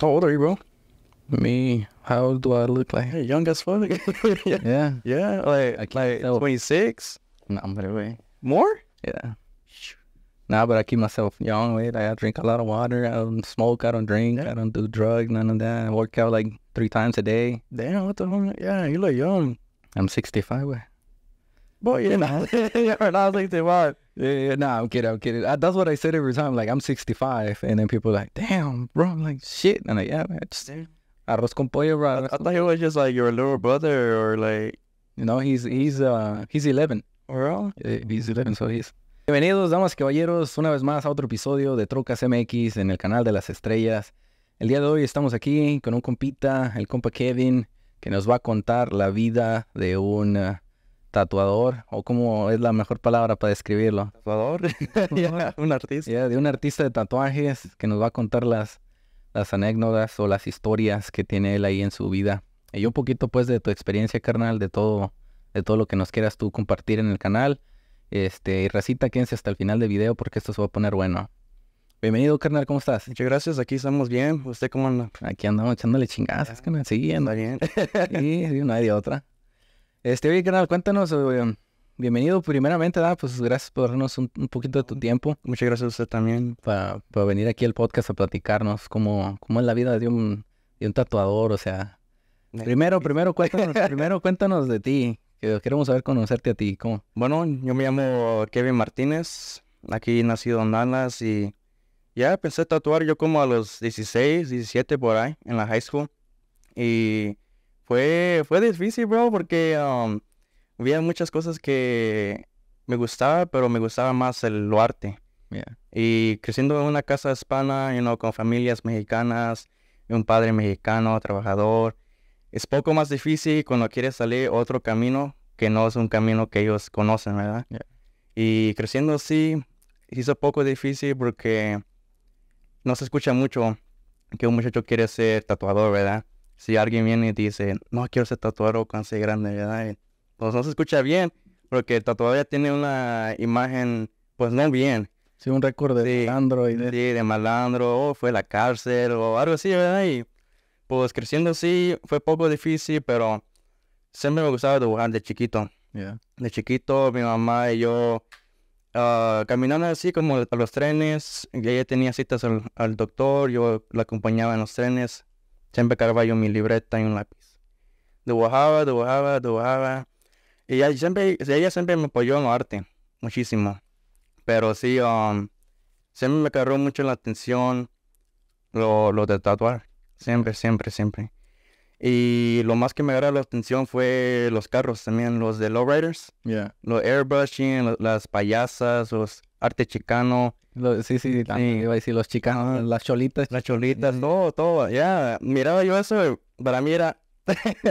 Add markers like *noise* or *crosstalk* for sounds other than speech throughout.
How old are you, bro? Me, how old do I look like? Hey, young as fuck. yeah. *laughs* yeah. Yeah, like, I like 26? No, I'm better way. More? Yeah. Nah, but I keep myself young, Wait, Like, I drink a lot of water. I don't smoke. I don't drink. Yeah. I don't do drugs, none of that. I work out like three times a day. Damn, what the hell? Yeah, you look young. I'm 65, Boy, you're not. you're not 65. Yeah, yeah, nah, I'm kidding. I'm kidding. that's what I said every time. Like, I'm 65. And then people are like, damn, bro. I'm like, shit. And I'm like, yeah, man. Just, arroz con pollo, bro. I, I thought he was just like your little brother or like. You know, he's, he's, uh, he's 11. Bro. Yeah, he's 11, so he's. Bienvenidos, damas y caballeros, una vez más a otro episodio de Trocas MX en el canal de las estrellas. El día de hoy estamos aquí con un compita, el compa Kevin, que nos va a contar la vida de un uh, tatuador, o cómo es la mejor palabra para describirlo. Tatuador, *laughs* un artista. de un artista de tatuajes que nos va a contar las, las anécdotas o las historias que tiene él ahí en su vida. Y un poquito pues de tu experiencia, carnal, de todo, de todo lo que nos quieras tú compartir en el canal. Este, y recita quédense hasta el final del video porque esto se va a poner bueno. Bienvenido, carnal, ¿cómo estás? Muchas gracias, aquí estamos bien. ¿Usted cómo anda? Aquí andamos echándole chingadas, carnal, sí, anda bien. y de una y de otra. Este, canal, cuéntanos, eh, bienvenido primeramente, ¿da? Ah, pues gracias por darnos un, poquito de tu tiempo. Muchas gracias a usted también para venir aquí al podcast a platicarnos cómo, cómo es la vida de un, de un tatuador, o sea. primero, primero cuéntanos, *laughs* primero cuéntanos de ti, que queremos saber conocerte a ti, ¿cómo? Bueno, yo me llamo Kevin Martínez, aquí nacido en Dallas y ya pensé tatuar yo como a los 16, 17 por ahí, en la high school. Y fue, fue difícil, bro, porque um, había muchas cosas que me gustaba, pero me gustaba más el lo arte. Y creciendo en una casa hispana, you con familias mexicanas, un padre mexicano, trabajador, es poco más difícil cuando quieres salir otro camino que no es un camino que ellos conocen, ¿verdad? Y creciendo así, hizo poco difícil porque no se escucha mucho que un muchacho quiere ser tatuador, ¿verdad? si alguien viene y dice, no quiero ser tatuado con ese grande, ¿verdad? pues no se escucha bien, porque el ya tiene una imagen, pues no bien. Sí, un récord de Android. de... Sí, de malandro, o fue la cárcel, o algo así, ¿verdad? pues creciendo así, fue poco difícil, pero siempre me gustaba dibujar de chiquito. De chiquito, mi mamá y yo uh, caminando así como a los trenes, ella tenía citas al, al, doctor, yo la acompañaba en los trenes, Siempre cargaba yo mi libreta y un lápiz. Dibujaba, dibujaba, dibujaba. Y ella siempre, ella siempre me apoyó en el arte, muchísimo. Pero sí, um, siempre me cargó mucho la atención lo, de tatuar. Siempre, siempre, siempre. Y lo más que me agarró la atención fue los carros también, los de lowriders. Yeah. Los airbrushing, las payasas, los arte chicano sí, sí, sí, iba a decir los chicanos, las cholitas. Las cholitas, no todo, todo. Ya, miraba yo eso, para mí era.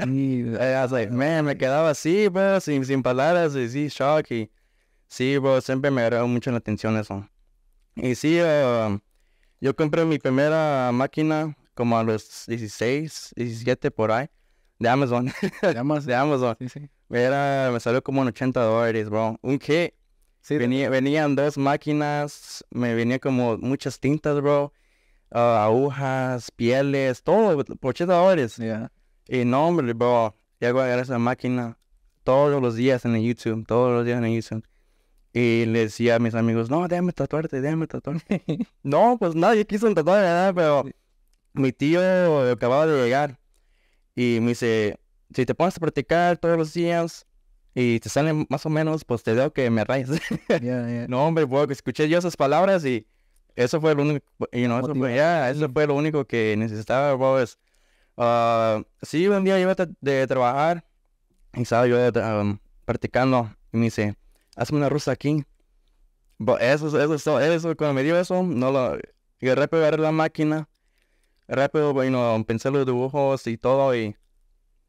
y, like, man, me quedaba así, bro, pues, sin, sin palabras, y sí, shock. Y, sí, bro, pues, siempre me agradó mucho la atención eso. Y sí, eh, yo compré mi primera máquina como a los 16, 17 por ahí, de Amazon. de Amazon. *laughs* Era, me salió como en 80 dólares, bro. Un kit venían dos máquinas, me venía como muchas tintas, bro, ah, agujas, pieles, todo, por 80 Y no, hombre, bro, a agarrar esa máquina todos los días en el YouTube, todos los días en el YouTube. Y le decía a mis amigos, no, déjame tatuarte, déjame tatuarte. *laughs* no, pues nadie quiso tatuar, pero mi tío acababa de llegar. Y me dice, si te pones a practicar todos los días, y te sale más o menos, pues te veo que me rayas. *laughs* no, hombre, bueno, pues, escuché yo esas palabras y eso fue lo único, eso, fue, lo único que necesitaba, bro, pues. ah, sí, un día iba de, trabajar y estaba yo eh, um, practicando y me dice, hazme una rusa aquí. eso, eso, eso, cuando me dio eso, no lo, rápido agarré la máquina, rápido, bueno, pensé los dibujos y todo y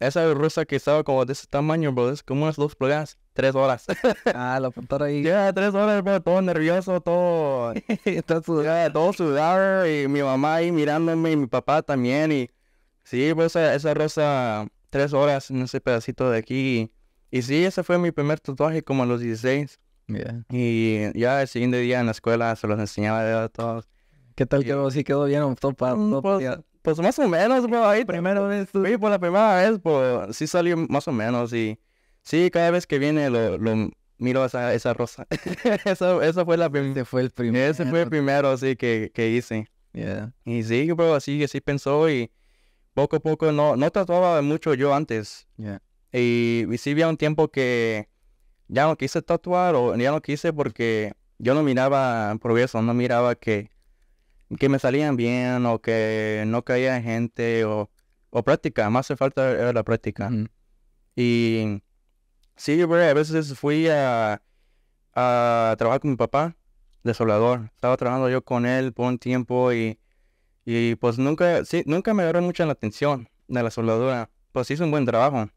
esa rosa que estaba como de ese tamaño, bro, es como unas dos pulgadas, tres horas. *laughs* ah, la pantalla. ahí. Ya, tres horas, bro, todo nervioso, todo. *laughs* todo sudado, y mi mamá ahí mirándome, y mi papá también, y. Sí, pues esa, esa rosa, tres horas en ese pedacito de aquí. Y, sí, ese fue mi primer tatuaje como a los 16. Y ya el siguiente día en la escuela se los enseñaba a todos. ¿Qué tal quedó? ¿Sí quedó bien o todo, mm, pues, pues más o menos, bro. Ahí, primero por la primera vez, pues sí salió más o menos. Y sí, cada vez que viene lo, miro esa, esa rosa. *laughs* esa, fue la primera. Ese fue el primero. Ese fue el primero, sí, que, hice. Yeah. Y sí, bro, así, así pensó y poco a poco no, no tatuaba mucho yo antes. Y, y, sí había un tiempo que ya no quise tatuar o ya no quise porque yo no miraba progreso, no miraba que que me salían bien o que no caía gente o, práctica, más hace falta era la práctica. Y sí, a veces fui a, trabajar con mi papá de soldador. Estaba trabajando yo con él por un tiempo y, pues nunca, sí, nunca me agarró mucho la atención de la soldadura. Pues hizo un buen trabajo,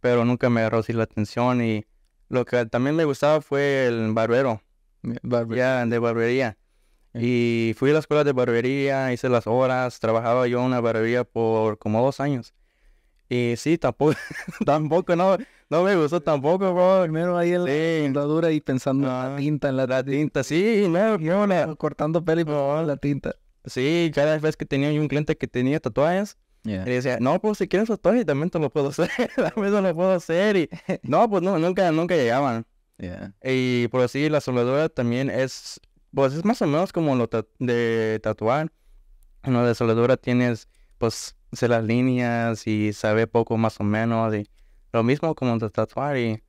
pero nunca me agarró la atención y lo que también me gustaba fue el barbero. Ya, de barbería. Y fui a la escuela de barbería, hice las horas, trabajaba yo en una barbería por como dos años. Y sí, tampoco, *laughs* tampoco, no, no me gustó tampoco, bro. Primero ahí en la dura y pensando en la ah, tinta, en la, tinta. Sí, no, *laughs* cortando Cortando peli, por la tinta. Sí, cada vez que tenía un cliente que tenía tatuajes, le decía, no, pues si quieres tatuajes también te lo puedo *laughs* hacer, también te lo puedo hacer. Y no, pues no, nunca, nunca llegaban. Y por así, la soldadura también es pues es más o menos como lo de tatuar. En lo de soldadura tienes, pues, hacer las líneas y sabe poco más o menos. lo mismo como de tatuar. Y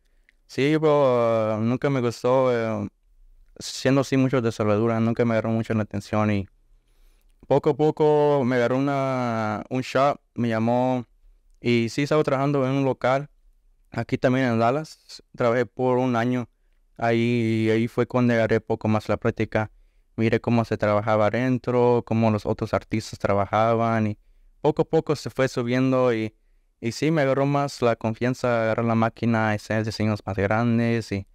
sí, pero uh, nunca me gustó eh, siendo así mucho de soldadura. Nunca me agarró mucho la atención. Y poco a poco me agarró una, un shop, me llamó. Y sí, estaba trabajando en un local. Aquí también en Dallas. Trabajé por un año Ahí, ahí fue cuando agarré poco más la práctica. Miré cómo se trabajaba adentro, cómo los otros artistas trabajaban y poco a poco se fue subiendo y, y sí me agarró más la confianza, agarrar la máquina, hacer diseños más grandes y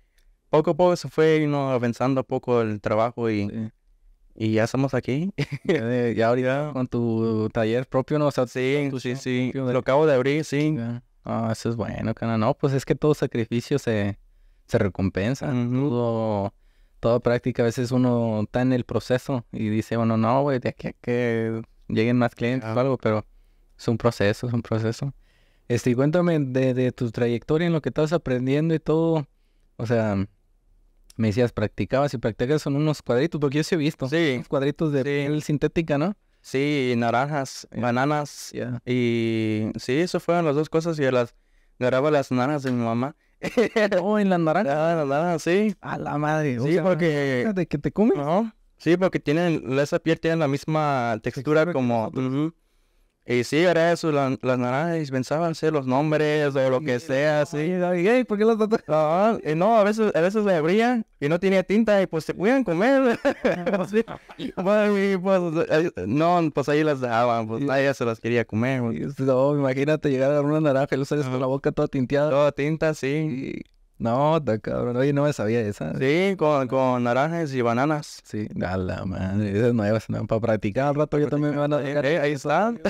poco a poco se fue avanzando poco el trabajo y, y ya estamos aquí. *laughs* ya, ahorita con tu taller propio, ¿no? sí, sí, Lo acabo de abrir, sí. Ah, eso es bueno, No, pues es que todo sacrificio se se recompensa. todo, toda práctica, a veces uno está en el proceso y dice, bueno, no, güey, de aquí a que lleguen más clientes o algo, pero es un proceso, es un proceso. Este, cuéntame de, tu trayectoria en lo que estás aprendiendo y todo. O sea, me decías, practicabas y practicas son unos cuadritos, porque yo sí he visto. Sí. cuadritos de él sintética, ¿no? Sí, naranjas, bananas. Y sí, eso fueron las dos cosas. Y las, grababa las naranjas de mi mamá *laughs* oh, en la naranja? Ah, en sí. A la madre. Sí, porque. ¿De que te comes? No. Sí, porque tienen, esa piel tiene la misma textura, como. Y sí, era eso, las naranjas pensaban ser los nombres o lo que sea, así. Y, hey, ¿por qué las No, a veces, a veces se abrían y no tenía tinta y pues se podían comer. *laughs* *laughs* Pues, no, pues ahí las dejaban, pues nadie se las quería comer. Pues. No, imagínate llegar a una naranja y usar la boca toda tinteada. Toda tinta, sí. No, está cabrón. Oye, no me sabía esa. Sí, con, con naranjas y bananas. Sí, a la madre. para practicar un rato yo también me van a dejar. Eh, eh, ahí están.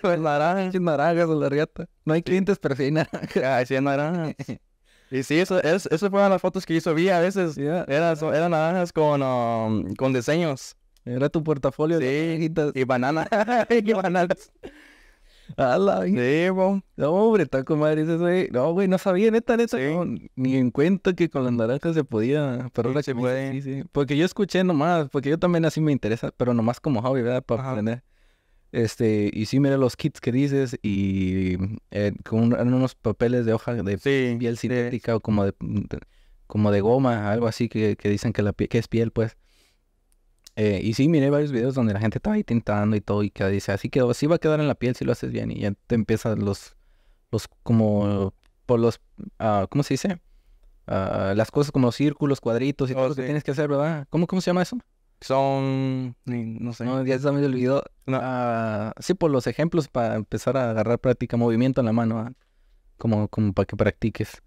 pues *laughs* naranjas. naranjas la riata. No hay clientes, pero sí hay naranjas. Ah, sí hay naranjas. *laughs* Y sí, eso, fueron las fotos que yo subí a veces. Ah. Eran, eran naranjas con, um, con diseños. Era tu portafolio sí. de Y bananas. ¡Qué *laughs* bananas. A la sí, No, hombre, ¡Taco, madre No, güey, no sabía, neta, neta. ni en cuenta que con las naranjas se podía. Pero puede. sí, Porque yo escuché nomás, porque yo también así me interesa, pero nomás como hobby, ¿verdad? Para aprender. Este, y sí, mira los kits que dices y eh, con unos papeles de hoja de piel sintética o como de, como de goma, algo así que, dicen que, la, que es piel, pues. Eh, y sí, miré varios videos donde la gente estaba ahí tintando y todo, y que dice, así quedó, así va a quedar en la piel si lo haces bien, y ya te empiezan los, los, como, por los, ah, ¿cómo se dice? Ah, las cosas como los círculos, cuadritos y todo oh, lo que tienes que hacer, ¿verdad? ¿Cómo, cómo se llama eso? Son, no sé. No, ya se me olvidó. Ah, sí, por los ejemplos para empezar a agarrar práctica, movimiento en la mano, como, como para que practiques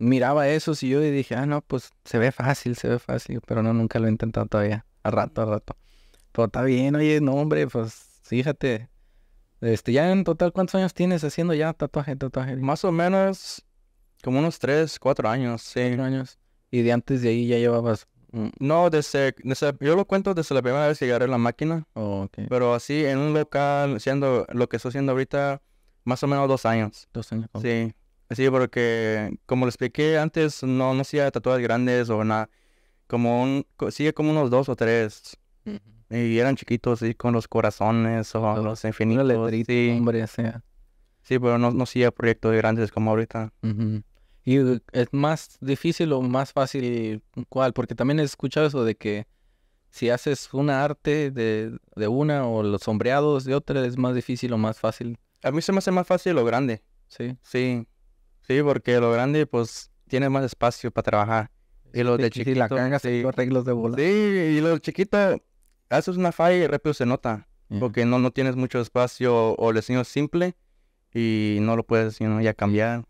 miraba eso y yo dije, ah, no, pues se ve fácil, se ve fácil, pero no, nunca lo he intentado todavía, a rato, a rato. Pero está bien, oye, no, hombre, pues fíjate. Este, ya en total, ¿cuántos años tienes haciendo ya tatuaje, tatuaje? Más o menos como unos 3, 4 años, seis años. Y de antes de ahí ya llevabas... Mm. No, desde, desde, yo lo cuento desde la primera vez que agarré la máquina. Oh, okay. Pero así, en un local, siendo lo que estoy haciendo ahorita, más o menos dos años. Dos años. Sí. Sí, porque como lo expliqué antes, no, no hacía tatuajes grandes o nada. Como un, sigue como unos dos o tres. Y eran chiquitos, sí, con los corazones o los infinitos. sí. sea. Sí, pero no, no hacía proyectos grandes como ahorita. ¿Y eh, es más difícil o más fácil cuál? Porque también he escuchado eso de que si haces una arte de, de una o los sombreados de otra, es más difícil o más fácil. A mí se me hace más fácil lo grande. Sí. Sí, Sí, porque lo grande, pues, tiene más espacio para trabajar. Y los de chiquito. la arreglos de bola. Sí, y los chiquita, haces una falla y rápido se nota. Porque no, no tienes mucho espacio o el diseño es simple y no lo puedes sino ya cambiar.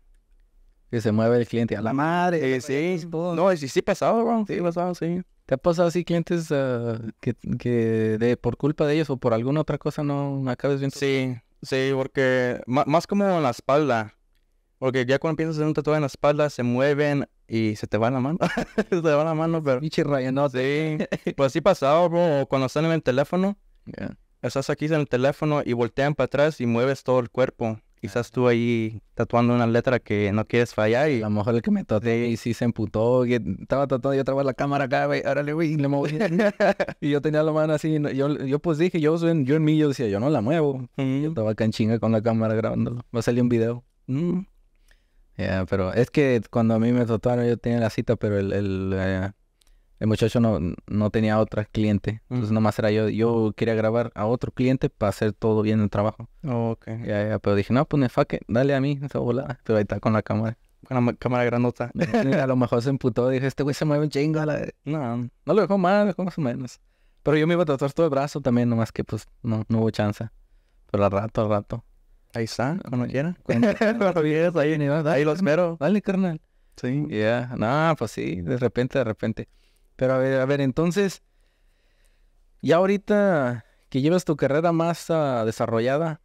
Que se mueve el cliente a la madre. Eh, sí, no, sí, sí pesado, bro. Sí, pesado, sí. ¿Te ha pasado así clientes ah, que, de, por culpa de ellos o por alguna otra cosa no acabes bien? Sí, sí, porque más como en la espalda. Porque ya cuando piensas en un tatuaje en la espalda, se mueven y se te va la mano. *laughs* se te va la mano, pero. Pinche rayo, no. Sí. *laughs* pues así pasado bro. cuando están en el teléfono. Estás aquí en el teléfono y voltean para atrás y mueves todo el cuerpo. Quizás ah. tú ahí tatuando una letra que no quieres fallar y... A lo mejor el que me tatué y sí se emputó. estaba tatuando, yo vez la cámara acá, güey. Árale, güey, y le moví. *laughs* y yo tenía la mano así. Yo, yo pues dije, yo, en, yo en mí, yo decía, yo no la muevo. Yo estaba acá en chinga con la cámara grabándolo. Va a salir un video. Mm Yeah, pero es que cuando a mí me trataron yo tenía la cita, pero el, el, eh, el muchacho no, no tenía otra cliente. Entonces mm. nomás era yo, yo quería grabar a otro cliente para hacer todo bien el trabajo. Oh, ok. pero dije, no, pues me faque, dale a mí, esa volada. Pero ahí está con la cámara. Con la cámara granota. *laughs* a lo mejor se emputó, dije, este güey se mueve un chingo. A la... No, no lo dejó mal, dejó más o menos. Pero yo me iba a tratar todo el brazo también, nomás que pues no, no hubo chance. Pero al rato, al rato. Ahí está, cuando Está *laughs* *laughs* ahí, ahí los mero. Dale, carnal. Sí, ya. No, pues sí, de repente, de repente. Pero a ver, a ver, entonces, ya ahorita que llevas tu carrera más ah, desarrollada,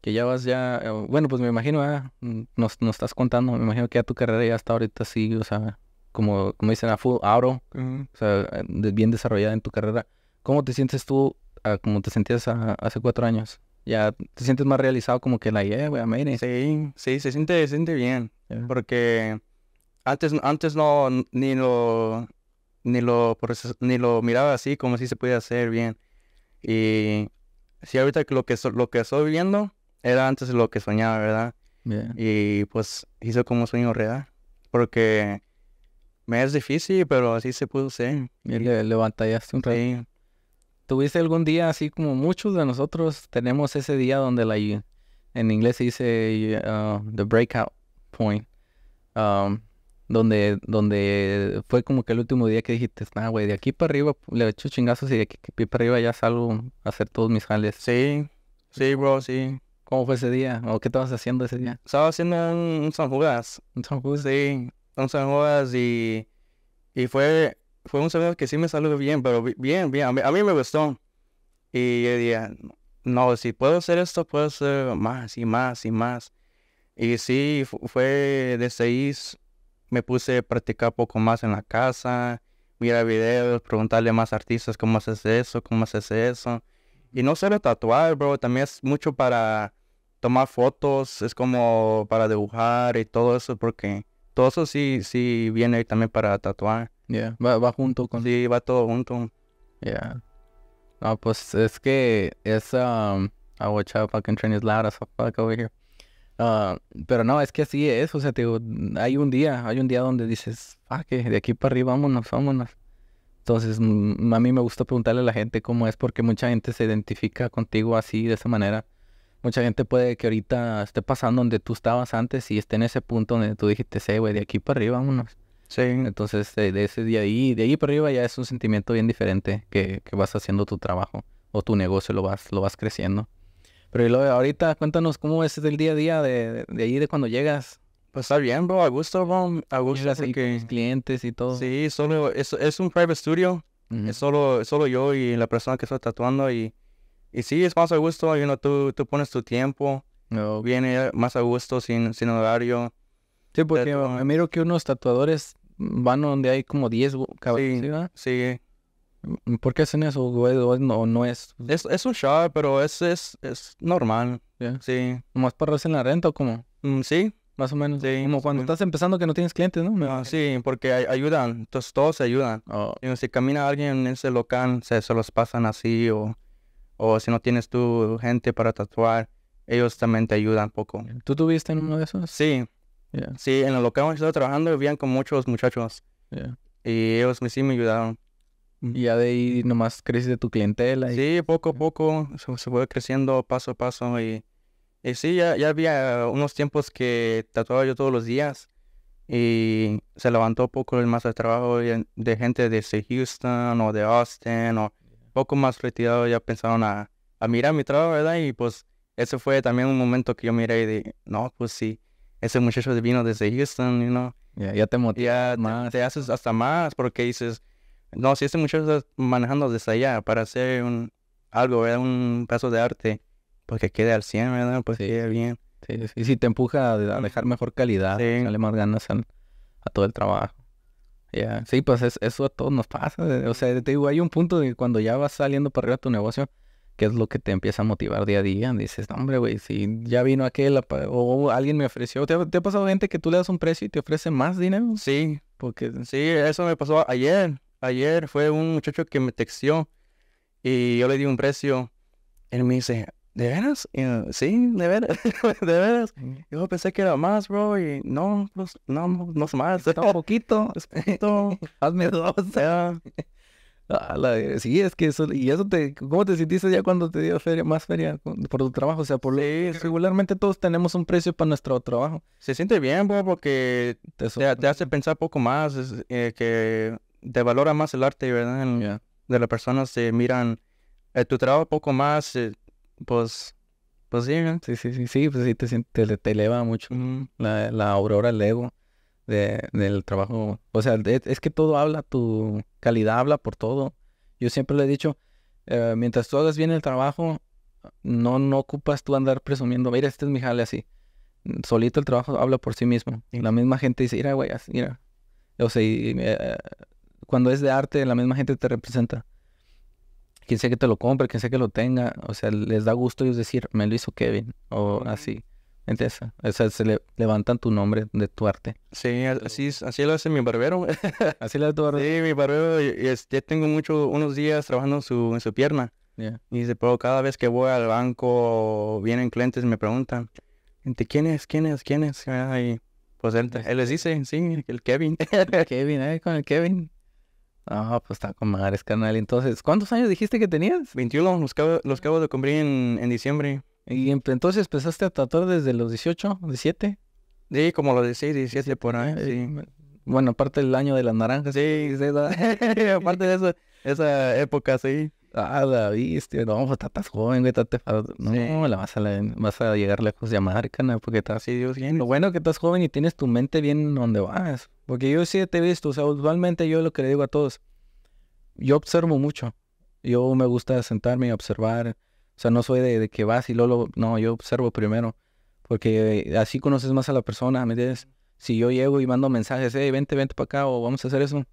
que ya vas ya, eh, bueno, pues me imagino, ah, mm, nos, nos, estás contando, me imagino que ya tu carrera ya está ahorita así, o sea, como, como dicen, a full auto, o sea, eh, bien desarrollada en tu carrera. ¿Cómo te sientes tú, ah, como te sentías hace cuatro años? ya te sientes más realizado como que la voy güey, mire. Sí, sí, se siente, se siente bien. Porque antes, antes no, ni lo, ni lo, ni lo miraba así como si se podía hacer bien. Y sí, ahorita lo que, lo que estoy viviendo era antes lo que soñaba, ¿verdad? Y pues hizo como sueño real. Porque me es difícil, pero así se pudo ser. Y le, levantaste un rato. ¿Tuviste algún día así como muchos de nosotros tenemos ese día donde la, en inglés se dice um, the breakout point? Um, donde, donde fue como que el último día que dijiste, nah, güey, de aquí para arriba le echo chingazos y de aquí para arriba ya salgo a hacer todos mis jales. Sí, sí, bro, sí. ¿Cómo fue ese día? ¿O qué estabas haciendo ese día? Estaba haciendo un, un San ¿Un San Sí, un San y, y fue, fue un servidor que sí me salió bien, pero bien, bien, a mí, me gustó. Y yo dije, no, si puedo hacer esto, puedo hacer más y más y más. Y sí, fue de seis. me puse a practicar poco más en la casa, mirar videos, preguntarle a más artistas cómo haces eso, cómo haces eso. Y no solo tatuar, bro, también es mucho para tomar fotos, es como para dibujar y todo eso, porque todo eso sí, sí viene también para tatuar. Yeah, va, junto con... Sí, va todo junto. Yeah. No, pues es que es... Um, I watch out fucking train is pero no, es que así es, o sea, te hay un día, hay un día donde dices, ah, que de aquí para arriba vámonos, vámonos. Entonces, a mí me gusta preguntarle a la gente cómo es, porque mucha gente se identifica contigo así, de esa manera. Mucha gente puede que ahorita esté pasando donde tú estabas antes y esté en ese punto donde tú dijiste, sí, güey, de aquí para arriba vámonos. Sí. Entonces, de, ese día ahí, de ahí para arriba ya es un sentimiento bien diferente que, vas haciendo tu trabajo o tu negocio, lo vas, lo vas creciendo. Pero y ahorita cuéntanos cómo es el día a día de, ahí de cuando llegas. Pues está bien, bro, a gusto, bro, a gusto. mis clientes y todo. Sí, solo, es, un private studio, es solo, solo yo y la persona que está tatuando y, y sí, es más a gusto, you know, tú, tú pones tu tiempo, no. viene más a gusto, sin, sin horario. Sí, porque miro que unos tatuadores van donde hay como 10 caballos, sí, ¿sí, sí, mm, por qué hacen eso, No, no es... es... es un show, pero es, es, es normal. Sí. Sí. más para en la renta o cómo? Mm, sí. Más o menos. Sí, como cuando estás empezando que no tienes clientes, ¿no? Ah, sí, porque ayudan. Entonces todos se ayudan. Oh. si camina alguien en ese local, se, se los pasan así o... O si no tienes tu gente para tatuar, ellos también te ayudan un poco. ¿Tú tuviste en uno de esos? Sí. Sí, en el local donde estaba trabajando vivían con muchos muchachos. Y ellos sí me ayudaron. Mm. Y ya de ahí nomás crece tu clientela. Sí, poco a poco se, fue creciendo paso a paso. Y, y sí, ya, ya había unos tiempos que tatuaba yo todos los días. Y se levantó poco el más de trabajo de gente de Houston o de Austin o poco más retirado ya pensaron a, a mirar mi trabajo, ¿verdad? Y pues ese fue también un momento que yo miré y dije, no, pues sí, ese muchacho vino desde Houston, you know. ya te motivas ya Te, haces hasta más porque dices, no, si este muchacho está manejando desde allá para hacer un, algo, un paso de arte, porque pues quede al 100, ¿verdad? Pues sí. quede bien. y si te empuja a, dejar mejor calidad, sí. sale más ganas a, todo el trabajo. Sí, pues eso a todos nos pasa. Eh, o sea, te digo, hay un punto de cuando ya vas saliendo para arriba tu negocio, qué es lo que te empieza a motivar día a día. Dices, no, hombre, güey, si ya vino aquel o alguien me ofreció. ¿Te ha, pasado gente que tú le das un precio y te ofrece más dinero? Sí, porque sí, eso me pasó ayer. Ayer fue un muchacho que me texteó y yo le di un precio. Él me dice, ¿de veras? Y sí, de veras, *laughs* de veras. Mm. Yo pensé que era más, bro, y no, pues, no, no es más. Está *laughs* poquito, Hazme dos sí, es que eso, y eso te, ¿cómo te sentiste ya cuando te dio feria, más feria por tu trabajo? O sea, por regularmente todos tenemos un precio para nuestro trabajo. Se siente bien, pues, porque te, hace pensar poco más, eh, que te valora más el arte, ¿verdad? De las personas se miran eh, tu trabajo poco más, eh, pues, pues sí, sí, sí, sí, pues sí, te, te, te eleva mucho la, la aurora, el ego de, del trabajo. O sea, es, es, que todo habla, tu calidad habla por todo. Yo siempre le he dicho, eh, mientras tú hagas bien el trabajo, no, no ocupas tú andar presumiendo, mira, este es mi jale así. Solito el trabajo habla por sí mismo. y La misma gente dice, mira, güey, mira. O sea, y, eh, cuando es de arte, la misma gente te representa. Quien sea que te lo compre, quien sea que lo tenga, o sea, les da gusto ellos decir, me lo hizo Kevin, o así. ¿Entiendes? O se le levantan tu nombre de tu arte. Sí, así, así lo hace mi barbero. *laughs* así lo hace tu barbero. Sí, mi barbero, ya tengo mucho, unos días trabajando en su, en su pierna. Y se cada vez que voy al banco, vienen clientes me preguntan, ¿quién es? ¿Quién es? ¿Quién es? Y pues él, les dice, sí, el Kevin. Kevin, ¿eh? Con el Kevin. Ah, pues está con madres, Canal. Entonces, ¿cuántos años dijiste que tenías? 21, los acabo, los de cumplir en, en diciembre. ¿Y entonces empezaste a tatuar desde los 18, 17? Sí, como los 16, 17 por ahí, eh, Bueno, aparte del año de las naranjas. Sí, *laughs* aparte de eso, esa época, sí. Ah, la viste, no, pues, estás joven, güey, No, la vas a, vas a llegar lejos de marca porque estás... Sí, Dios bien. Lo bueno que estás joven y tienes tu mente bien donde vas. Porque yo sí te he visto, o sea, usualmente yo lo que le digo a todos, yo observo mucho. Yo me gusta sentarme y observar, o sea, no soy de, que vas y Lolo, no, yo observo primero, porque eh, así conoces más a la persona, ¿me entiendes? Si yo llego y mando mensajes, hey, vente, vente para acá o vamos a hacer eso,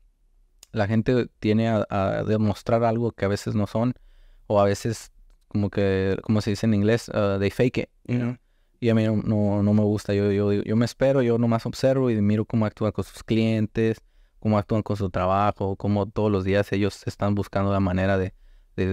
la gente tiene a, demostrar algo que a veces no son o a veces como que, como se dice en inglés, ah, they fake Y a mí no, no, me gusta, yo, yo, yo, me espero, yo nomás observo y miro cómo actúan con sus clientes, cómo actúan con su trabajo, cómo todos los días ellos están buscando la manera de,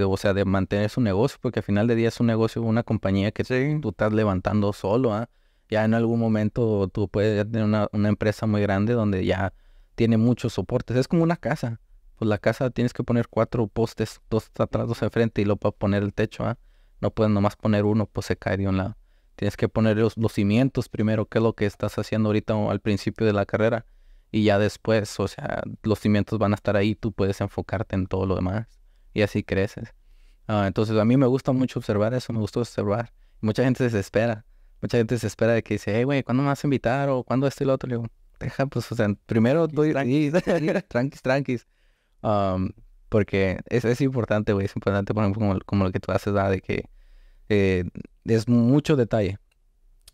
o sea, de mantener su negocio, porque al final de día es un negocio, una compañía que tú estás levantando solo, ¿ah? Ya en algún momento tú puedes tener una, empresa muy grande donde ya tiene muchos soportes. Es como una casa. Pues la casa tienes que poner cuatro postes, dos atrás, dos enfrente y luego para poner el techo, ¿ah? No puedes nomás poner uno, pues se cae de un lado. Tienes que poner los, los cimientos primero, que es lo que estás haciendo ahorita al principio de la carrera. Y ya después, o sea, los cimientos van a estar ahí, tú puedes enfocarte en todo lo demás y así creces. Ah, entonces a mí me gusta mucho observar eso, me gusta observar. Mucha gente se espera mucha gente se espera de que dice, hey, güey, ¿cuándo me vas a invitar? O ¿cuándo este y otro? Le digo, deja, pues, o sea, primero doy... *laughs* Tranquis, tranquis, porque es, es importante, güey, es importante, por ejemplo, como, lo que tú haces, ¿verdad? De que eh, es mucho detalle,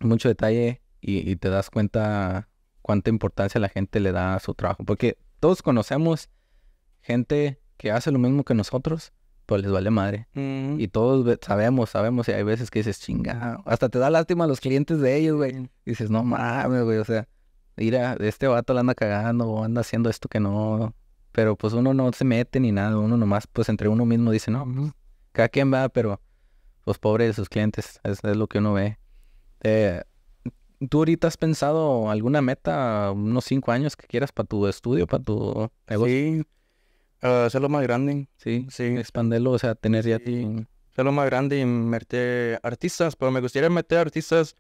mucho detalle y te das cuenta cuánta importancia la gente le da a su trabajo. Porque todos conocemos gente que hace lo mismo que nosotros, pues les vale madre. Y todos sabemos, sabemos, y hay veces que dices, chinga, Hasta te da lástima a los clientes de ellos, güey. Dices, no mames, güey, o sea, mira, este vato lo anda cagando o anda haciendo esto que no. Pero pues uno no se mete ni nada, uno nomás, pues entre uno mismo dice, no, pues, cada quien va, pero pues pobre de sus clientes, es, lo que uno ve. Eh, ¿Tú ahorita has pensado alguna meta, unos cinco años que quieras para tu estudio, para tu negocio? Sí, hacerlo ah, más grande. Sí, sí. Expanderlo, o sea, tener ya... ti Hacerlo más grande y meter artistas, pero me gustaría meter artistas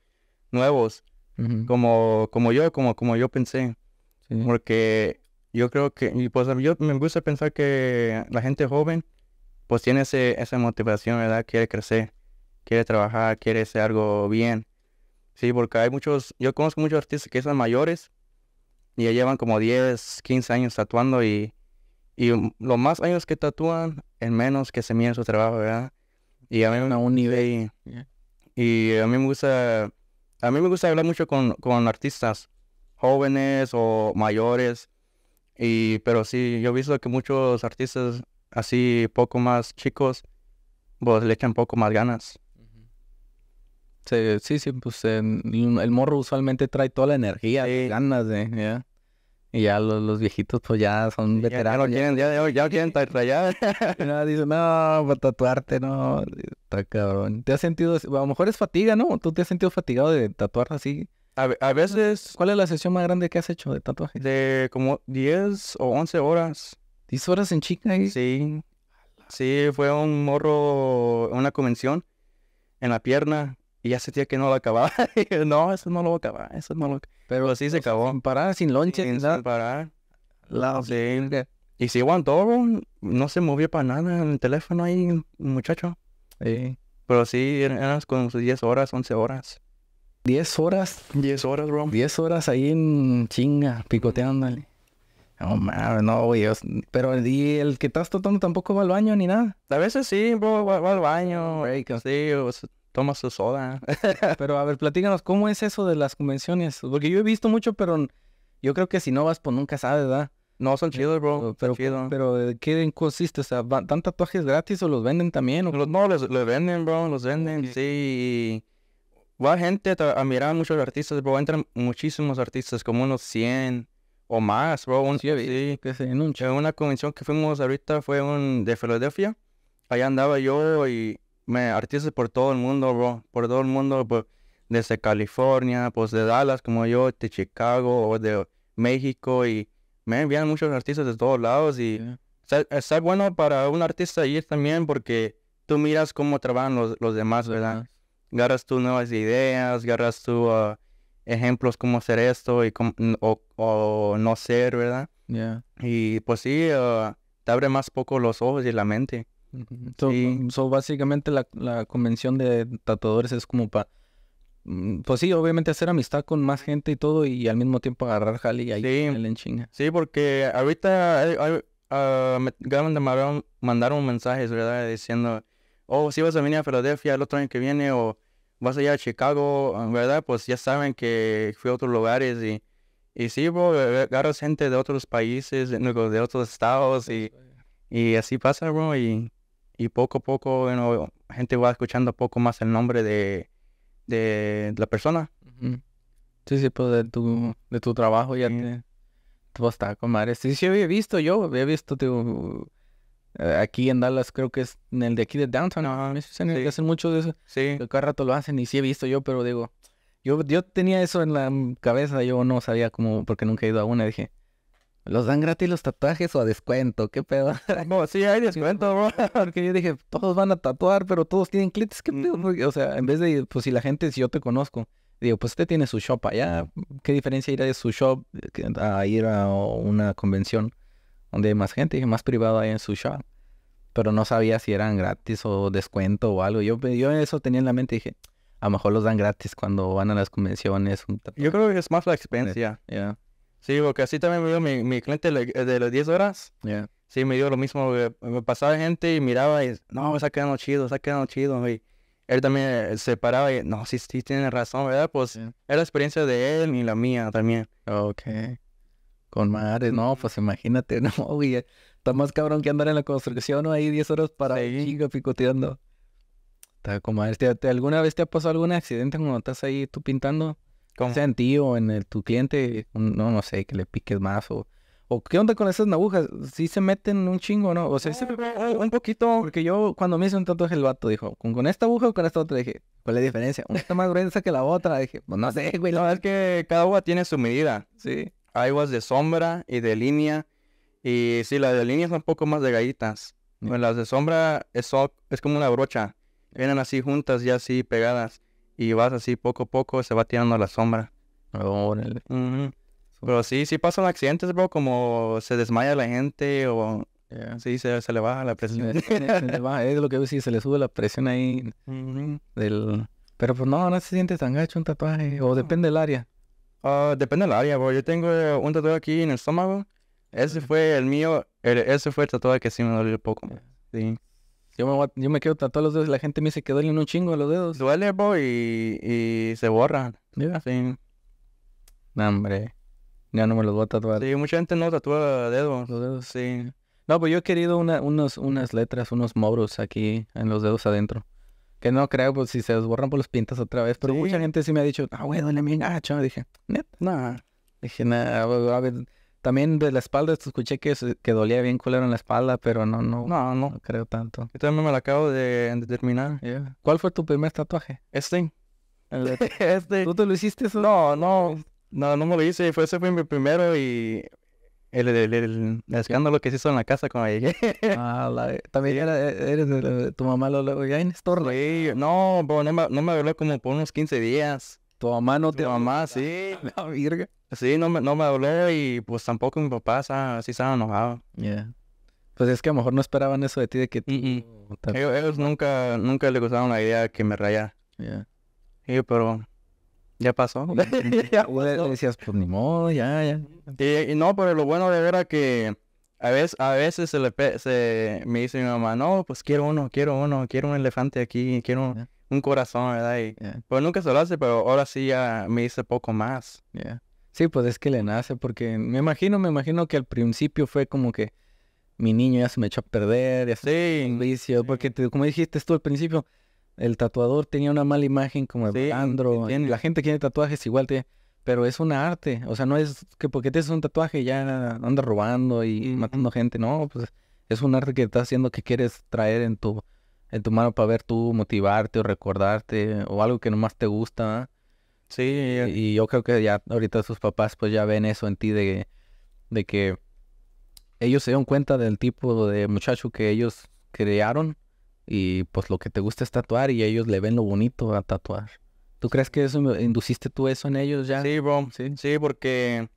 nuevos, como, como yo, como, como yo pensé. Porque yo creo que, y pues yo me gusta pensar que la gente joven, pues tiene ese, esa motivación, ¿verdad? Quiere crecer, quiere trabajar, quiere hacer algo bien. Sí, porque hay muchos, yo conozco muchos artistas que son mayores y ya llevan como 10, 15 años tatuando y y los más años que tatúan, el menos que se mide su trabajo, ¿verdad? Y a mí me... un nivel. Y a mí me gusta... A mí me gusta hablar mucho con, con artistas jóvenes o mayores. Y, pero sí, yo he visto que muchos artistas así poco más chicos, pues le echan poco más ganas. Sí, sí, pues el, morro usualmente trae toda la energía, y ganas, de, ¿eh? ya y ya los, viejitos, pues ya son veteranos. Ya, ya, no quieren, ya, ya quieren *laughs* dice, no, para tatuarte, no. Está cabrón. ¿Te has sentido, a lo mejor es fatiga, ¿no? ¿Tú te has sentido fatigado de tatuar así? A, veces. ¿Cuál es la sesión más grande que has hecho de tatuaje? De como 10 o 11 horas. ¿10 horas en chica ahí? Sí. Sí, fue un morro, una convención en la pierna y ya sentía que no lo acababa. *laughs* no, eso no lo acababa, eso no lo Pero sí se acabó. Sin parar, sin lonche. Sin, parar. La Y si aguantó, No se movió para nada en el teléfono ahí, muchacho. Sí. Pero sí, eran con sus 10 horas, 11 horas. 10 horas. 10 horas, bro. 10 horas ahí en chinga, picoteándole. No no, güey. Pero el, el que estás tratando tampoco va al baño ni nada. A veces sí, bro, va, al baño. sí, o toma su soda. *laughs* pero a ver, platícanos, ¿cómo es eso de las convenciones? Porque yo he visto mucho, pero yo creo que si no vas, pues nunca sabes, ¿verdad? No, son chidos, bro. Eh, pero, pero ¿qué consiste? O sea, tatuajes gratis o los venden también? no, los, venden, bro, los venden, sí. Va gente a, a, muchos artistas, bro. Entran muchísimos artistas, como unos 100 o más, bro. Un, sí, sí. Que se en Una convención que fuimos ahorita fue un, de Filadelfia. Allá andaba yo y me, artistas por todo el mundo, bro, por todo el mundo, pues, desde California, pues de Dallas como yo, de Chicago, o de México, y me envían muchos artistas de todos lados, y está, bueno para un artista ir también porque tú miras cómo trabajan los, los demás, ¿verdad? garras tus tú nuevas ideas, garras tú ah, ejemplos cómo hacer esto y o, no ser, ¿verdad? Y pues sí, ah, te abre más poco los ojos y la mente. Mm, básicamente la, la, convención de tatuadores es como para, mm, pues sí, obviamente hacer amistad con más gente y todo y al mismo tiempo agarrar jali y ahí en chinga. Sí, porque ahorita ah, me mandaron, mensajes, ¿verdad? Diciendo, oh, si vas a venir a Filadelfia el otro año que viene o vas allá a Chicago, ah, ¿verdad? Pues ya saben que fui a otros lugares y, y sí, bro, eh, agarras gente de otros países, de, de otros estados y, y así pasa, bro, y y poco a poco bueno gente va escuchando poco más el nombre de, de la persona. Sí, sí, pues de tu, de tu trabajo ya sí. te, a estar con madre. Sí, sí, había visto yo, había visto, tío, eh, aquí en Dallas, creo que es en el de aquí de Downtown, no, hacen mucho de eso. Sí. Cada rato lo hacen y sí he visto yo, pero digo, yo, yo tenía eso en la cabeza, yo no sabía cómo, porque nunca he ido a una, dije, ¿Los dan gratis los tatuajes o a descuento? ¿Qué pedo? No, *laughs* sí hay descuento, bro. *laughs* Porque yo dije, todos van a tatuar, pero todos tienen clits. ¿Qué mm. pedo? O sea, en vez de, pues si la gente, si yo te conozco, digo, pues usted tiene su shop allá. ¿Qué diferencia ir a su shop a ir a una convención donde hay más gente? Dije, más privado hay en su shop. Pero no sabía si eran gratis o descuento o algo. Yo, yo eso tenía en la mente. Dije, a lo mejor los dan gratis cuando van a las convenciones. Yo creo que es más la experiencia. Yeah. Sí, porque así también me dio mi, cliente eh, de las 10 horas. Sí, me dio lo mismo. Eh, me pasaba gente y miraba y, no, está quedando chido, está quedando chido. Y él también eh, se paraba y, no, sí, sí, tiene razón, ¿verdad? Pues era la experiencia de él y la mía también. Ok. Con madre, no, pues imagínate, *laughs* no, güey. Está más cabrón que andar en la construcción, ¿no? Ahí 10 horas para ir picoteando. Está como, alguna vez te ha pasado algún accidente cuando estás ahí tú pintando? ¿Cómo? en o en el, tu cliente, no, no sé, que le piques más o... ¿O qué onda con esas agujas? Si se meten un chingo, ¿no? O sea, un poquito, porque yo cuando me hice un tatuaje el vato dijo, ¿con, esta aguja o con esta otra? Dije, ¿cuál es la diferencia? Una está más gruesa que la otra. Dije, pues no sé, güey. No, es que cada aguja tiene su medida. Sí. Hay aguas de sombra y de línea. Y sí, las de línea son un poco más delgaditas gallitas. Mm. Las de sombra es, es como una brocha. Vienen así juntas y así pegadas y vas así poco a poco, se va tirando a la sombra. Oh, pero sí, sí pasan accidentes, bro, como se desmaya la gente o sí, se, le baja la presión. es lo que si se le sube la presión ahí del... Pero pues no, no se siente tan gacho un tatuaje, o depende del área. Ah, depende del área, bro. Yo tengo eh, un tatuaje aquí en el estómago. Ese fue el mío, ese fue el tatuaje que sí me dolió poco. Yo me, quedo tatuado los dedos y la gente me dice que duelen un chingo los dedos. Duele, bro, y, y se borran. mira Sí. No, hombre. Ya no me los voy a tatuar. Sí, mucha gente no tatúa dedos. Los dedos, sí. No, pues yo he querido una, unos, unas letras, unos moros aquí en los dedos adentro. Que no creo, pues si se los borran, por pues, los pintas otra vez. Pero mucha gente sí me ha dicho, ah, güey, duele mi gacho. Dije, neta. No. Dije, nada, a ver, también de la espalda escuché que, que dolía bien culero en la espalda, pero no, no. No, no. creo tanto. Yo también me la acabo de, determinar. ¿Cuál fue tu primer tatuaje? Este. *laughs* este. ¿Tú te lo hiciste No, no. No, no me lo hice. Fue, ese fue mi primero y el, el, el, escándalo que se hizo en la casa cuando llegué. Ah, también eres tu mamá lo luego ya en Sí, no, no me, no me como por unos 15 días. Tu mamá no tu mamá, sí. *laughs* La virga. Sí, no me, no me y pues tampoco mi papá sí estaba enojado. Pues es que a lo mejor no esperaban eso de ti, de que... Ellos, nunca, nunca le gustaron la idea de que me rayara. Yeah. pero ya pasó. *laughs* decías, pues ni modo, ya, ya. Y, no, pero lo bueno de ver que a veces, a veces se, le se me dice mi mamá, no, pues quiero uno, quiero uno, quiero un elefante aquí, quiero un corazón, ¿verdad? Pues nunca se lo hace, pero ahora sí ya me hice poco más. Sí, pues es que le nace, porque me imagino, me imagino que al principio fue como que mi niño ya se me echó a perder, ya se un vicio, porque como dijiste tú al principio, el tatuador tenía una mala imagen como de Andro, la gente que tiene tatuajes igual pero es una arte, o sea, no es que porque te haces un tatuaje ya andas robando y matando gente, no, pues es un arte que estás haciendo que quieres traer en tu en tu mano para ver tú motivarte o recordarte o algo que nomás te gusta. Sí. Eh. Y, yo creo que ya ahorita sus papás pues ya ven eso en ti de, de que ellos se dan cuenta del tipo de muchacho que ellos crearon y pues lo que te gusta es tatuar y ellos le ven lo bonito a tatuar. ¿Tú crees que eso induciste tú eso en ellos ya? Sí, bro. Sí, sí porque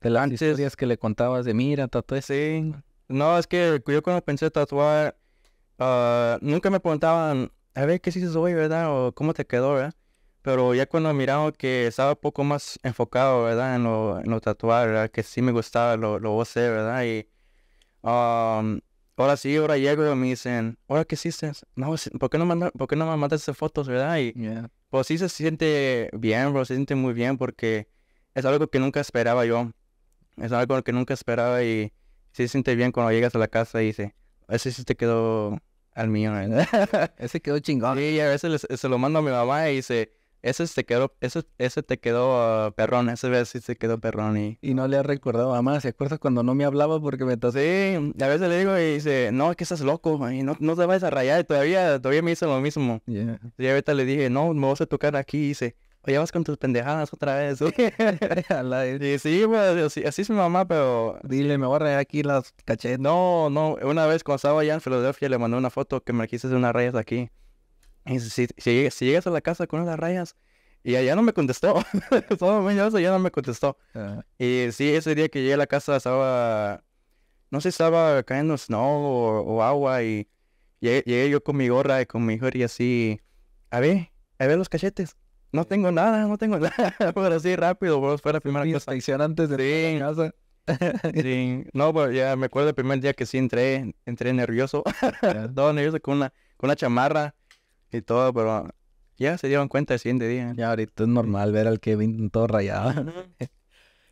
de las historias que le contabas de mira, tatué. Sí. No, es que yo cuando pensé tatuar Ah, nunca me preguntaban, a ver, ¿qué hiciste hoy, verdad? O cómo te quedó, ¿verdad? Pero ya cuando miraba que estaba un poco más enfocado, ¿verdad? En lo, en tatuar, ¿verdad? Que sí me gustaba lo, lo ¿verdad? Y ahora sí, ahora llego y me dicen, ¿ahora qué hiciste? No, ¿por qué no, ¿por qué no me mandaste fotos, verdad? Y pues sí se siente bien, bro, se siente muy bien porque es algo que nunca esperaba yo. Es algo que nunca esperaba y sí se siente bien cuando llegas a la casa y dice eso sí te quedó al mío. *laughs* ese quedó chingón. Sí, a veces se lo mando a mi mamá y dice, ese te quedó, ese, ese te quedó ah, perrón, ese sí se quedó perrón. Y... no le ha recordado, a mamá, ¿se acuerdas cuando no me hablaba porque me tocé? y a veces le digo y dice, no, es que estás loco, y no, no te vayas a rayar, todavía, todavía me hizo lo mismo. Y ahorita le dije, no, me vas a tocar aquí, y dice, Oye, vas con tus pendejadas otra vez. *laughs* *laughs* sí, así, es mi mamá, pero dile, me voy a aquí las cachetes. No, no, una vez cuando estaba allá en Filadelfia le mandé una foto que me quise hacer unas rayas aquí. Y si, si, llegas a la casa con unas rayas. Y allá no me contestó. Todo *laughs* el eso ya no me contestó. Y sí, ese día que llegué a la casa estaba, no sé, estaba cayendo snow o, agua y llegué, yo con mi gorra y con mi y así. A ver, a ver los cachetes no tengo nada, no tengo *laughs* nada. Pero así rápido, bro. Fue la primera cosa. antes de No, pero ya me acuerdo el primer día que sí entré, entré nervioso. *laughs* todo nervioso con una, con una chamarra y todo, pero ya se dieron cuenta el siguiente día. Ya ahorita es normal ver al Kevin todo rayado. *laughs*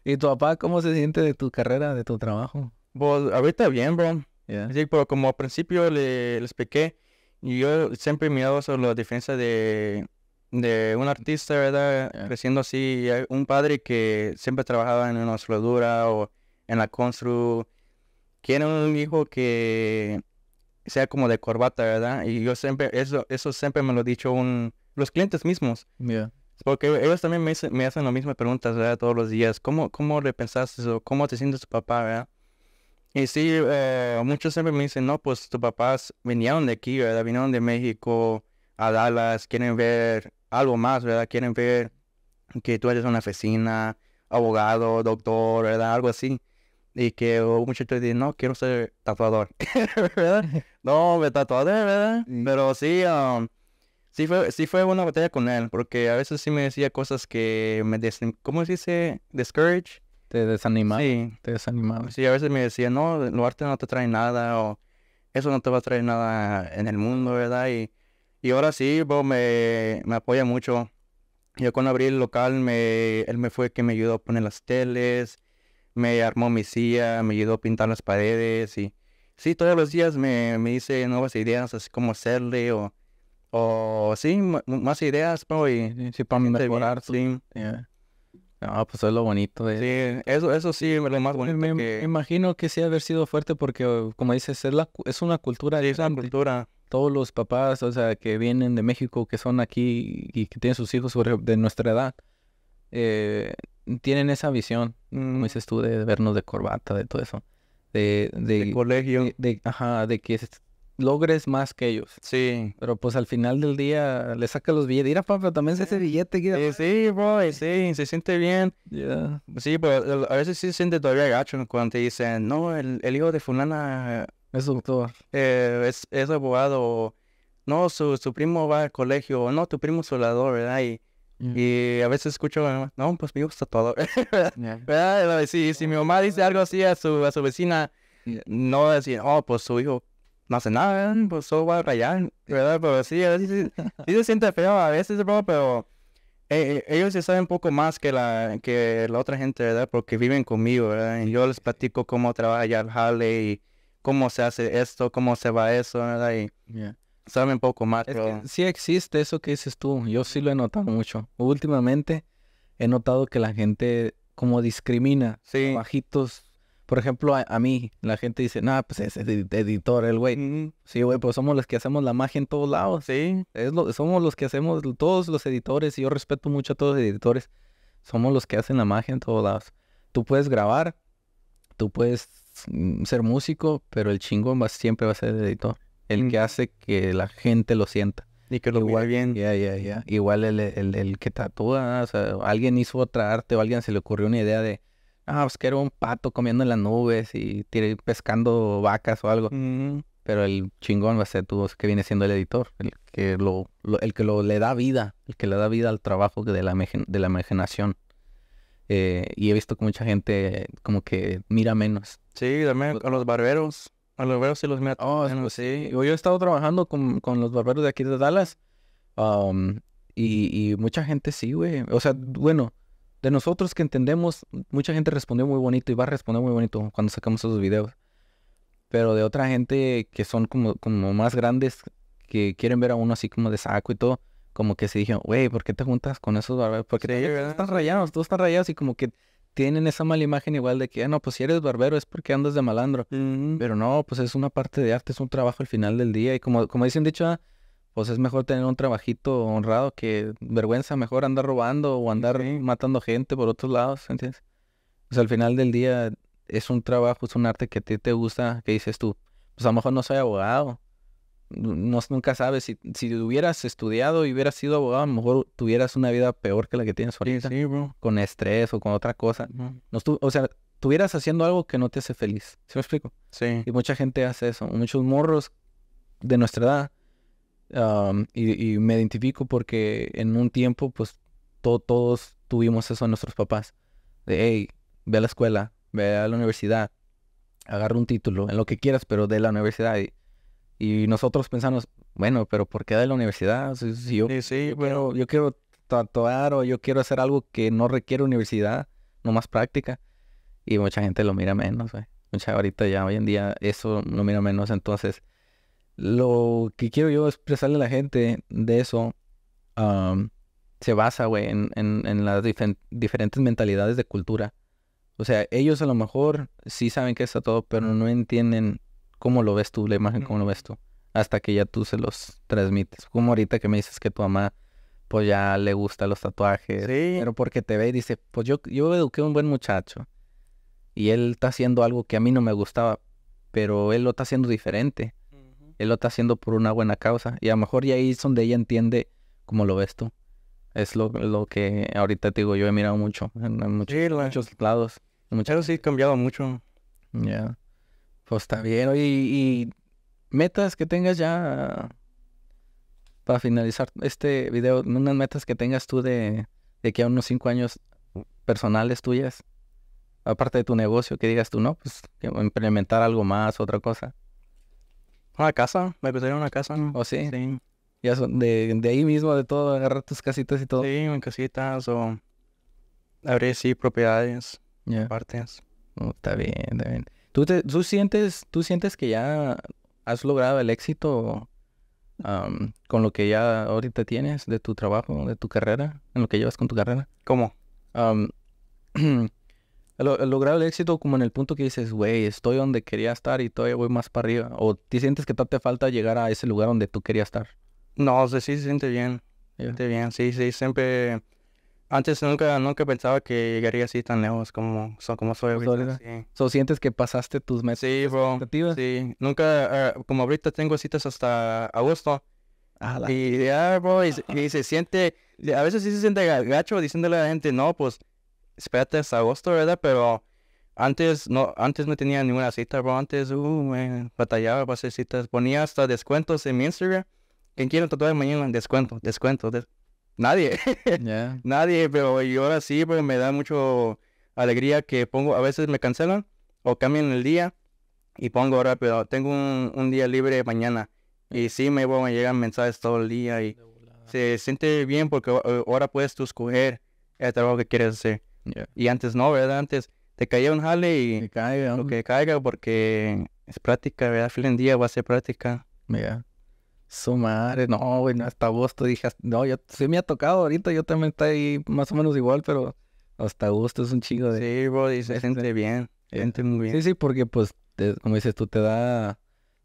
¿Y tu papá cómo se siente de tu carrera, de tu trabajo? Pues ahorita bien, bro. Sí, pero como al principio le, les expliqué, yo siempre he mirado sobre la diferencia de de un artista, ¿verdad? Creciendo así, un padre que siempre trabajaba en una soldadura o en la constru, quiere un hijo que sea como de corbata, ¿verdad? Y yo siempre, eso, eso siempre me lo ha dicho un, los clientes mismos. Porque ellos también me, hacen las mismas preguntas, Todos los días. ¿Cómo, cómo le pensaste eso? cómo te sientes tu papá, ¿verdad? Y sí, eh, muchos siempre me dicen, no, pues tus papás vinieron de aquí, ¿verdad? Vinieron de México a Dallas, quieren ver algo más, ¿verdad? Quieren ver que tú eres una oficina, abogado, doctor, ¿verdad? Algo así. Y que un muchacho dice, no, quiero ser tatuador, *laughs* ¿verdad? *laughs* No, me tatué, ¿verdad? Pero sí, um, sí, fue, sí fue una batalla con él, porque a veces sí me decía cosas que me, des ¿cómo se dice? Discourage. Te desanima, Sí. Te desanimaba. Sí, a veces me decía, no, el arte no te trae nada, o eso no te va a traer nada en el mundo, ¿verdad? Y y ahora sí, vos me, me apoya mucho. Yo cuando abrí el local, me, él me fue que me ayudó a poner las teles, me armó mi silla, me ayudó a pintar las paredes y sí, todos los días me, me dice nuevas ideas, así como hacerle o, o sí, más ideas, pues, y sí, para mejorar. Pues, sí. Yeah. No, pues es lo bonito de... Sí, eso, eso sí es lo más bonito Me, imagino que sí haber sido fuerte porque, como dices, es, la, es una cultura. Sí, es una cultura todos los papás, o sea, que vienen de México, que son aquí y que tienen sus hijos de nuestra edad, eh, tienen esa visión, como dices tú, de, vernos de corbata, de todo eso. De, de, colegio. De, ajá, de que logres más que ellos. Sí. Pero pues al final del día le saca los billetes. Mira, papá, también se ese billete. sí, sí, sí, se siente bien. Sí, pero pues, a veces sí se siente todavía gacho cuando te dicen, no, el hijo de fulana eh, es doctor. Eh, es, abogado. No, su, su, primo va al colegio. No, tu primo es soldador, ¿verdad? Y, mm. y, a veces escucho, no, pues mi hijo está todo Si, *laughs* si mi mamá dice algo así a su, a su vecina, no decir, oh, pues su hijo no hace nada, ¿verdad? pues solo va a rayar, ¿verdad? Pero sí, a veces, sí, *laughs* se siente feo a veces, bro, pero eh, ellos se saben un poco más que la, que la otra gente, ¿verdad? Porque viven conmigo, ¿verdad? Y yo les platico cómo trabajar, Harley y cómo se hace esto, cómo se va eso, ¿verdad? Y yeah. sabe un poco más. sí existe eso que dices tú, yo sí lo he notado mucho. Últimamente he notado que la gente como discrimina sí. bajitos. Por ejemplo, a, mí, la gente dice, no, pues es editor el güey. Sí, güey, pues somos los que hacemos la magia en todos lados. Sí. Es lo, somos los que hacemos, todos los editores, y yo respeto mucho a todos los editores, somos los que hacen la magia en todos lados. Tú puedes grabar, tú puedes Mm, ser músico, pero el chingón va, siempre va a ser el editor. El que mm. hace que la gente lo sienta. Y que lo igual, bien. Igual el, el, el que tatúa, alguien hizo otra arte o alguien se le ocurrió una idea de, ah, pues que era un pato comiendo en las nubes y pescando vacas o algo. Mm. Pero el chingón va a ser tú, que viene siendo el editor, el que lo, el que lo le da vida, el que le da vida al trabajo de la, de la imaginación. Eh, y he visto que mucha gente como que mira menos. Sí, también a pues los barberos. A los barberos sí los mira. Oh, sí. Yo he estado trabajando con, con, los barberos de aquí de Dallas. Um, y, y mucha gente sí, güey. O sea, bueno, de nosotros que entendemos, mucha gente respondió muy bonito y va a responder muy bonito cuando sacamos esos videos. Pero de otra gente que son como, como más grandes, que quieren ver a uno así como de saco y todo, como que se dijeron, güey, ¿por qué te juntas con esos barberos? Porque ellos están rayados, todos están rayados y como que tienen esa mala imagen igual de que, ah, no, pues si eres barbero es porque andas de malandro. Pero no, pues es una parte de arte, es un trabajo al final del día. Y como, como dicen dicho, ah, pues es mejor tener un trabajito honrado que vergüenza, mejor andar robando o andar matando gente por otros lados, ¿entiendes? Pues al final del día es un trabajo, es un arte que a ti te gusta, que dices tú, pues a lo mejor no soy abogado, no, nunca sabes, si, si hubieras estudiado y hubieras sido abogado, a lo mejor tuvieras una vida peor que la que tienes ahorita. Con estrés o con otra cosa. No, o sea, tuvieras haciendo algo que no te hace feliz. ¿Se me explico? Sí. Y mucha gente hace eso. Muchos morros de nuestra edad. y, me identifico porque en un tiempo, pues, todos tuvimos eso en nuestros papás. De, hey, ve a la escuela, ve a la universidad, agarra un título, en lo que quieras, pero de la universidad. Y, y nosotros pensamos, bueno, pero ¿por qué de la universidad? sí, sí, yo, quiero, yo quiero tatuar o yo quiero hacer algo que no requiere universidad, no más práctica. Y mucha gente lo mira menos, güey. Mucha ahorita ya, hoy en día, eso lo mira menos. Entonces, lo que quiero yo expresarle a la gente de eso se basa, güey, en, en, las diferentes mentalidades de cultura. O sea, ellos a lo mejor sí saben que está todo, pero no entienden cómo lo ves tú, la imagen, cómo mm. lo ves tú, hasta que ya tú se los transmites. Como ahorita que me dices que tu mamá, pues ya le gusta los tatuajes, sí. pero porque te ve y dice, pues yo, yo eduqué a un buen muchacho y él está haciendo algo que a mí no me gustaba, pero él lo está haciendo diferente. Él lo está haciendo por una buena causa. Y a lo mejor ya ahí es donde ella entiende cómo lo ves tú. Es lo, lo que ahorita te digo, yo he mirado mucho en, muchos, lados. En muchos... Pero sí, cambiado mucho. Ya. Pues está bien, oye, y, metas que tengas ya para finalizar este video, unas metas que tengas tú de, que a unos cinco años personales tuyas, aparte de tu negocio, que digas tú, no, pues implementar algo más, otra cosa. Una casa, me gustaría una casa. ¿no? ¿O ¿Oh, sí? Sí. Ya de, ahí mismo, de todo, agarrar tus casitas y todo. Sí, en casitas o abrir, sí, propiedades, partes. Oh, está bien, está bien. ¿Tú, te, tú, sientes, ¿Tú sientes que ya has logrado el éxito con lo que ya ahorita tienes de tu trabajo, de tu carrera, en lo que llevas con tu carrera? ¿Cómo? Um, *clears throat* logrado el éxito como en el punto que dices, güey, estoy donde quería estar y todavía voy más para arriba. ¿O te sientes que te falta llegar a ese lugar donde tú querías estar? No, o sea, sí se siente bien. bien, sí, sí. Siempre antes nunca, nunca pensaba que llegaría así tan lejos como, son como soy ahorita. So, ¿Sientes que pasaste tus meses. Sí, bro. Sí, nunca, ah, como ahorita tengo citas hasta agosto. Y ya, bro, y, se *laughs* siente, a veces sí se siente gacho diciéndole a la gente, no, pues, espérate hasta agosto, ¿verdad? Pero antes no, antes no tenía ninguna cita, bro. Antes, uh, batallaba para hacer citas. Ponía hasta descuentos en mi Instagram. Quien quiera tatuar mañana, descuento, descuento, descuento. Nadie. *laughs* Nadie, pero y ahora sí, pues me da mucho alegría que pongo, a veces me cancelan o cambian el día y pongo ahora, pero tengo un, día libre mañana. Y sí, me, a llegan mensajes todo el día y se siente bien porque eh, ahora puedes tú escoger el trabajo que quieres hacer. Y antes no, ¿verdad? Antes te caía un jale y lo que caiga porque es práctica, ¿verdad? Fin en día va a ser práctica. Su madre, no, güey, no, hasta agosto dijas no, yo sí me ha tocado ahorita, yo también estoy más o menos igual, pero hasta agosto es un chingo de... Sí, bro, se siente bien, se eh, siente muy bien. Sí, sí, porque pues, como dices tú, te da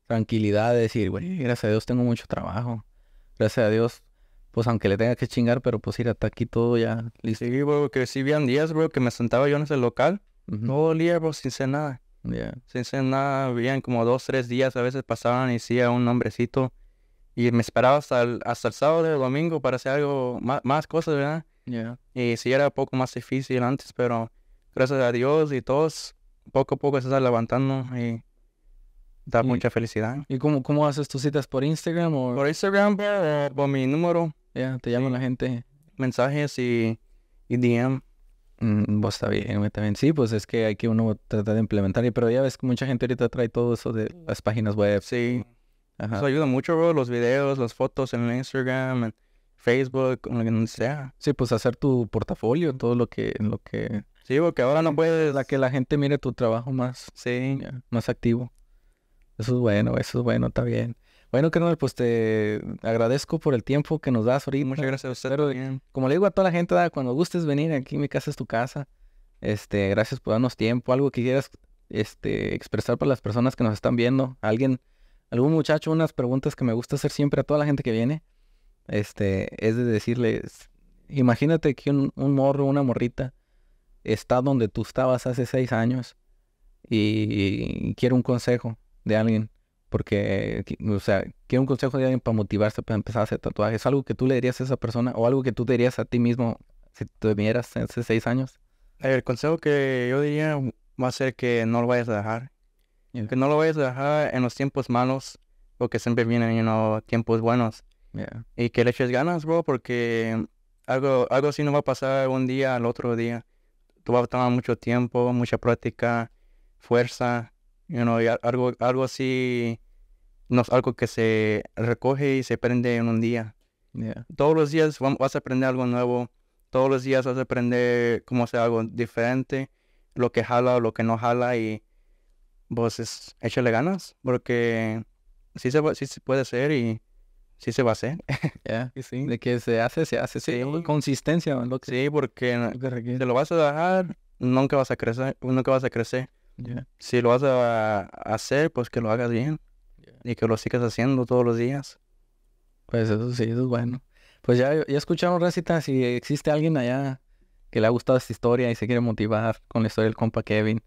tranquilidad de decir, güey, gracias a Dios tengo mucho trabajo, gracias a Dios, pues aunque le tenga que chingar, pero pues ir hasta aquí todo ya listo. Sí, bro, que sí bien días, bro, que me sentaba yo en ese local, no -huh. sin ser nada. Sin ser nada, bien, como dos, tres días a veces pasaban y sí, a un hombrecito y me esperaba hasta el, hasta el sábado o domingo para hacer algo, más, cosas, ¿verdad? Y sí era un poco más difícil antes, pero gracias a Dios y todos, poco a poco se está levantando y da mucha felicidad. ¿Y cómo, cómo haces tus citas? ¿Por Instagram o...? Por Instagram, por, eh, por mi número. Ya, te llama la gente. Mensajes y, y DM. Mm, vos está bien, también. Sí, pues es que hay que uno tratar de implementar. Pero ya ves que mucha gente ahorita trae todo eso de las páginas web. Sí. Eso ayuda mucho, los videos, las fotos en Instagram, en Facebook, en lo que sea. Sí, pues hacer tu portafolio, todo lo que, en lo que... Sí, porque ahora no puedes... La que la gente mire tu trabajo más... Sí. Más activo. Eso es bueno, eso es bueno, está bien. Bueno, no pues te agradezco por el tiempo que nos das ahorita. Muchas gracias a usted. como le digo a toda la gente, cuando gustes venir aquí, mi casa es tu casa. Este, gracias por darnos tiempo. Algo que quieras este, expresar para las personas que nos están viendo. Alguien algún muchacho, unas preguntas que me gusta hacer siempre a toda la gente que viene, este, es de decirles, imagínate que un, morro, una morrita, está donde tú estabas hace seis años y, quiere un consejo de alguien, porque, o sea, quiere un consejo de alguien para motivarse para empezar a hacer tatuajes. ¿Es algo que tú le dirías a esa persona o algo que tú dirías a ti mismo si te vieras hace seis años? El consejo que yo diría va a ser que no lo vayas a dejar, que no lo vayas a dejar en los tiempos malos, porque siempre vienen you tiempos buenos. Y que le eches ganas, bro, porque algo, algo así no va a pasar un día al otro día. Tú vas a tomar mucho tiempo, mucha práctica, fuerza, you y algo, algo así no es algo que se recoge y se prende en un día. Todos los días vas a aprender algo nuevo, todos los días vas a aprender cómo hacer algo diferente, lo que jala, o lo que no jala y pues es, échale ganas, porque sí se, sí se puede hacer y sí se va a hacer. *laughs* De que se hace, se hace. Sí, consistencia. Lo Sí, porque te lo vas a dejar, nunca vas a crecer. Nunca vas a crecer. Si lo vas a, hacer, pues que lo hagas bien. Y que lo sigas haciendo todos los días. Pues eso sí, eso es bueno. Pues ya, ya escucharon, Recita, si existe alguien allá que le ha gustado esta historia y se quiere motivar con la historia del compa Kevin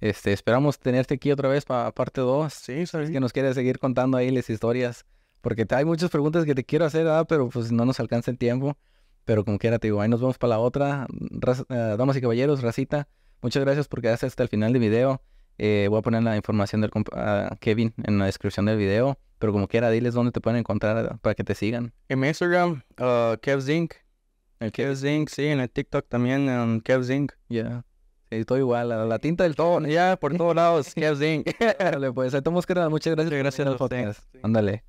este, esperamos tenerte aquí otra vez para parte 2. Sí, sabes. Que nos quieres seguir contando ahí las historias. Porque te hay muchas preguntas que te quiero hacer, pero pues no nos alcanza el tiempo. Pero como quiera, te digo, ahí nos vemos para la otra. Eh, damas y caballeros, Racita, muchas gracias por quedarse hasta el final del video. Eh, voy a poner la información del ah, Kevin en la descripción del video. Pero como quiera, diles dónde te pueden encontrar para que te sigan. En Instagram, uh, ah, Kev Zinc. El sí, en el TikTok también, en Kev Zinc. Sí, todo igual, la, tinta del tono, ya por todos lados, Kev Pues Dale, pues, estamos quedando. Muchas gracias. Gracias a Ándale.